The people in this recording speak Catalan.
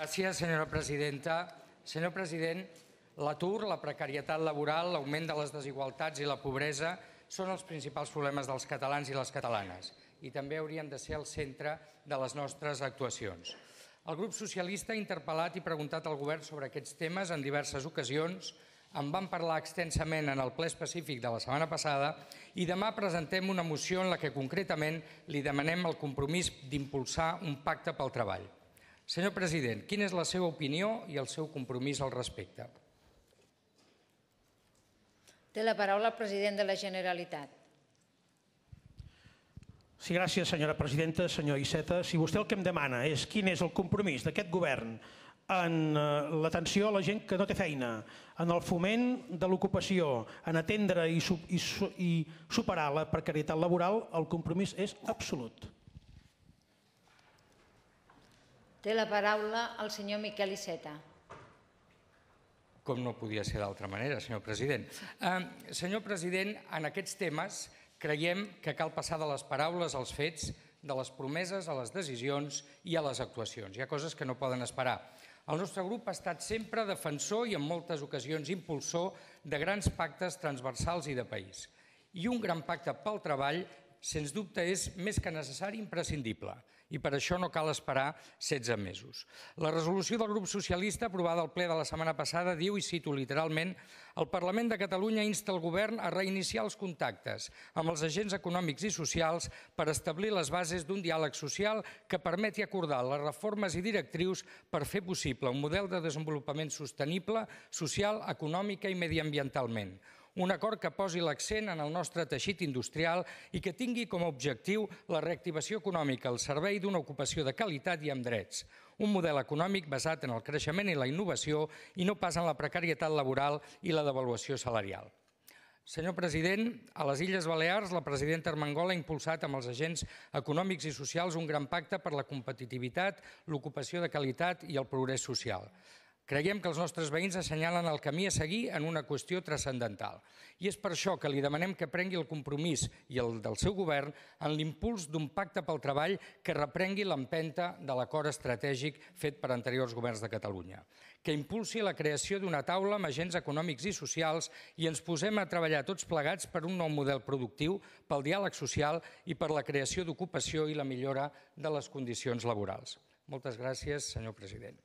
Gràcies, senyora presidenta. Senyor president, l'atur, la precarietat laboral, l'augment de les desigualtats i la pobresa són els principals problemes dels catalans i les catalanes i també haurien de ser el centre de les nostres actuacions. El grup socialista ha interpel·lat i preguntat al govern sobre aquests temes en diverses ocasions, en vam parlar extensament en el ple específic de la setmana passada i demà presentem una moció en la que concretament li demanem el compromís d'impulsar un pacte pel treball. Senyor president, quina és la seva opinió i el seu compromís al respecte? Té la paraula el president de la Generalitat. Sí, gràcies, senyora presidenta. Senyor Iceta, si vostè el que em demana és quin és el compromís d'aquest govern en eh, l'atenció a la gent que no té feina, en el foment de l'ocupació, en atendre i, i, i superar la precarietat laboral, el compromís és absolut. Té la paraula el senyor Miquel Iceta. Com no podia ser d'altra manera, senyor president. Eh, senyor president, en aquests temes creiem que cal passar de les paraules als fets, de les promeses a les decisions i a les actuacions. Hi ha coses que no poden esperar. El nostre grup ha estat sempre defensor i en moltes ocasions impulsor de grans pactes transversals i de país. I un gran pacte pel treball sens dubte, és més que necessari i imprescindible i per això no cal esperar 16 mesos. La resolució del grup socialista aprovada al ple de la setmana passada diu, i cito literalment, el Parlament de Catalunya insta el govern a reiniciar els contactes amb els agents econòmics i socials per establir les bases d'un diàleg social que permeti acordar les reformes i directrius per fer possible un model de desenvolupament sostenible, social, econòmica i mediambientalment un acord que posi l'accent en el nostre teixit industrial i que tingui com a objectiu la reactivació econòmica al servei d'una ocupació de qualitat i amb drets. Un model econòmic basat en el creixement i la innovació i no pas en la precarietat laboral i la devaluació salarial. Senyor president, a les Illes Balears la presidenta Armengol ha impulsat amb els agents econòmics i socials un gran pacte per la competitivitat, l'ocupació de qualitat i el progrés social. Creiem que els nostres veïns assenyalen el camí a seguir en una qüestió transcendental. I és per això que li demanem que prengui el compromís i el del seu govern en l'impuls d'un pacte pel treball que reprengui l'empenta de l'acord estratègic fet per anteriors governs de Catalunya, que impulsi la creació d'una taula amb agents econòmics i socials i ens posem a treballar tots plegats per un nou model productiu, pel diàleg social i per la creació d'ocupació i la millora de les condicions laborals. Moltes gràcies, senyor president.